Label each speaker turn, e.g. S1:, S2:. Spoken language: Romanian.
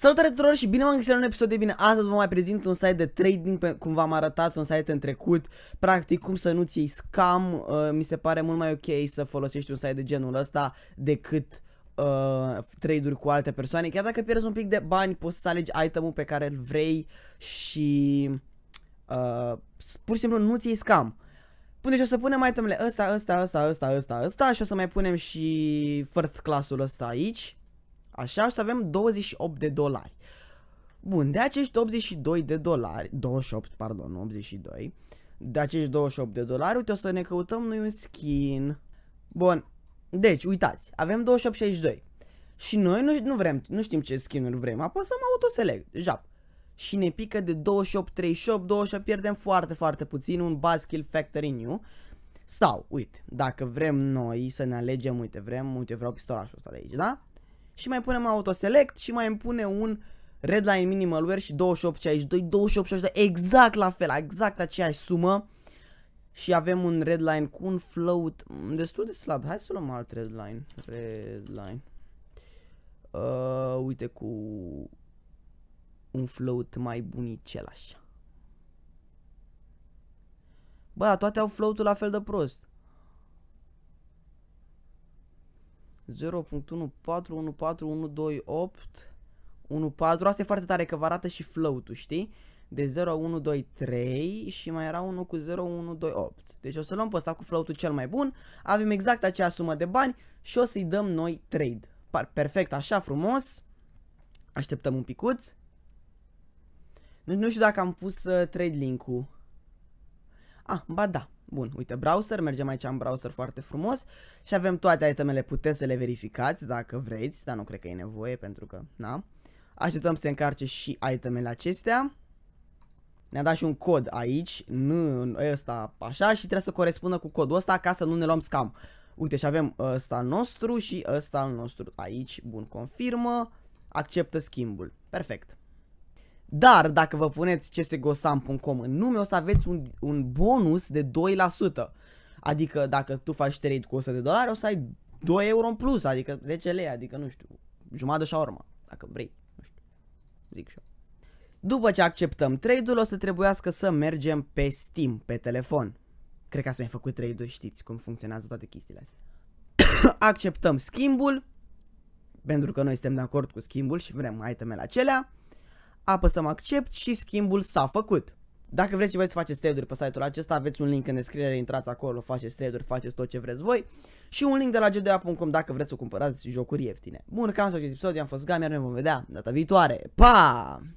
S1: Salutare tuturor și bine v-am găsit la un episod de bine. Astăzi vă mai prezint un site de trading, pe, cum v-am arătat, un site în trecut. Practic, cum să nu-ți scam. Uh, mi se pare mult mai ok să folosești un site de genul ăsta decât uh, trade-uri cu alte persoane. Chiar dacă pierzi un pic de bani, poți să alegi itemul pe care îl vrei și uh, pur și simplu nu-ți scam. Bun, deci o să punem itemele ăsta, ăsta, ăsta, ăsta, ăsta, ăsta și o să mai punem și first classul ăsta aici. Așa, o să avem 28 de dolari. Bun, de acești 82 de dolari, 28, pardon, 82, de acești 28 de dolari, uite, o să ne căutăm noi un skin. Bun, deci, uitați, avem 28,62. Și noi nu, nu vrem, nu știm ce skin-uri vrem, apăsăm autoselect, jap. Și ne pică de 2838, 28 pierdem foarte, foarte puțin, un buzz skill factory new. Sau, uite, dacă vrem noi să ne alegem, uite, vrem, uite, vreau pistolașul ăsta de aici, da? și mai punem autoselect și mai îmi pune un redline minimalware și 2862, 2862, exact la fel, exact aceeași sumă și avem un redline cu un float destul de slab. Hai să luăm alt redline. Redline. Uh, uite cu un float mai bunicel așa. Bă, toate au float-ul la fel de prost. 0.141428 asta e foarte tare că vă arată și float-ul, știi? De 0.123 și mai era unul cu 0.128. Deci o să luăm pe ăsta cu float-ul cel mai bun, avem exact acea sumă de bani și o să-i dăm noi trade. Perfect, așa frumos. Așteptăm un picuț. Nu, nu știu dacă am pus uh, trade link-ul. Ah, ba da. Bun, uite browser, mergem aici în browser foarte frumos și avem toate itemele, puteți să le verificați dacă vreți, dar nu cred că e nevoie pentru că, na. Așteptăm să se încarce și itemele acestea. Ne-a dat și un cod aici, nu ăsta așa și trebuie să corespundă cu codul ăsta ca să nu ne luăm scam. Uite și avem ăsta nostru și ăsta al nostru aici, bun, confirmă, acceptă schimbul, perfect. Dar dacă vă puneți csgosam.com în nume o să aveți un, un bonus de 2%. Adică dacă tu faci trade cu 100 de dolari o să ai 2 euro în plus, adică 10 lei, adică nu știu, jumătate și urmă, dacă vrei, nu știu, zic și eu. După ce acceptăm trade-ul o să trebuiască să mergem pe Steam, pe telefon. Cred că ați mai făcut trade ul știți cum funcționează toate chestiile astea. acceptăm schimbul, pentru că noi suntem de acord cu schimbul și vrem itemele acelea apăsăm accept și schimbul s-a făcut. Dacă vreți și voi să faceți trade-uri pe site-ul acesta, aveți un link în descriere, intrați acolo, faceți trade-uri, faceți tot ce vreți voi și un link de la gda.com dacă vreți să cumpărați jocuri ieftine. Bun, cam să acest episod, am fost Gami, iar noi vom vedea data viitoare. Pa!